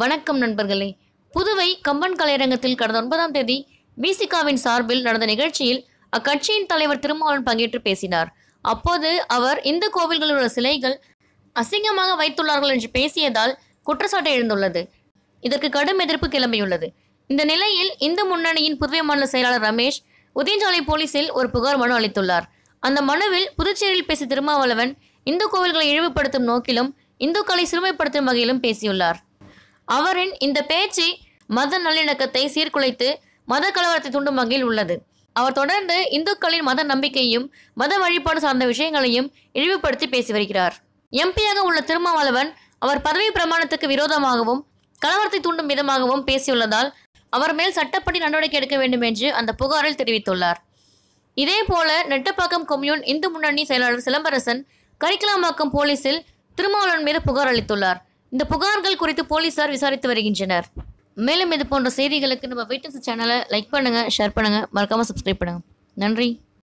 வணக்கம் நண்பர்களே புதுவை கம்பன் கலையரங்கத்தில் கடந்த ஒன்பதாம் தேதி பிசிகாவின் சார்பில் நடந்த நிகழ்ச்சியில் அக்கட்சியின் தலைவர் திருமாவளன் பங்கேற்று பேசினார் அப்போது அவர் இந்து கோவில்களில் உள்ள சிலைகள் அசிங்கமாக வைத்துள்ளார்கள் என்று பேசியதால் குற்றச்சாட்டு எழுந்துள்ளது இதற்கு கடும் எதிர்ப்பு கிளம்பியுள்ளது இந்த நிலையில் இந்து முன்னணியின் புதுவை மாநில செயலாளர் ரமேஷ் உதயஞ்சாலை போலீசில் ஒரு புகார் மனு அளித்துள்ளார் அந்த மனுவில் புதுச்சேரியில் பேசிய திருமாவளவன் இந்து கோவில்களை இழிவுபடுத்தும் நோக்கிலும் இந்துக்களை சிறுமைப்படுத்தும் வகையிலும் பேசியுள்ளார் அவரின் இந்த பேச்சு மத நல்லிணக்கத்தை சீர்குலைத்து மத கலவரத்தை தூண்டும் வகையில் உள்ளது அவர் தொடர்ந்து இந்துக்களின் மத நம்பிக்கையும் மத வழிபாடு சார்ந்த விஷயங்களையும் இழிவுபடுத்தி பேசி வருகிறார் எம்பியாக உள்ள திருமாவளவன் அவர் பதவி பிரமாணத்துக்கு விரோதமாகவும் கலவரத்தை தூண்டும் விதமாகவும் பேசியுள்ளதால் அவர் மேல் சட்டப்படி நடவடிக்கை எடுக்க வேண்டும் என்று அந்த புகாரில் தெரிவித்துள்ளார் இதே போல நெட்டப்பாக்கம் கொம்யூன் இந்து முன்னணி செயலாளர் சிலம்பரசன் கரிக்கலாமாக்கம் போலீசில் திருமாவளவன் மீது புகார் அளித்துள்ளார் இந்த புகார்கள் குறித்து போலீசார் விசாரித்து வருகின்றனர் மேலும் இது போன்ற செய்திகளுக்கு நம்ம வீட்டு சேனலை லைக் பண்ணுங்கள் ஷேர் பண்ணுங்கள் மறக்காமல் சப்ஸ்கிரைப் பண்ணுங்கள் நன்றி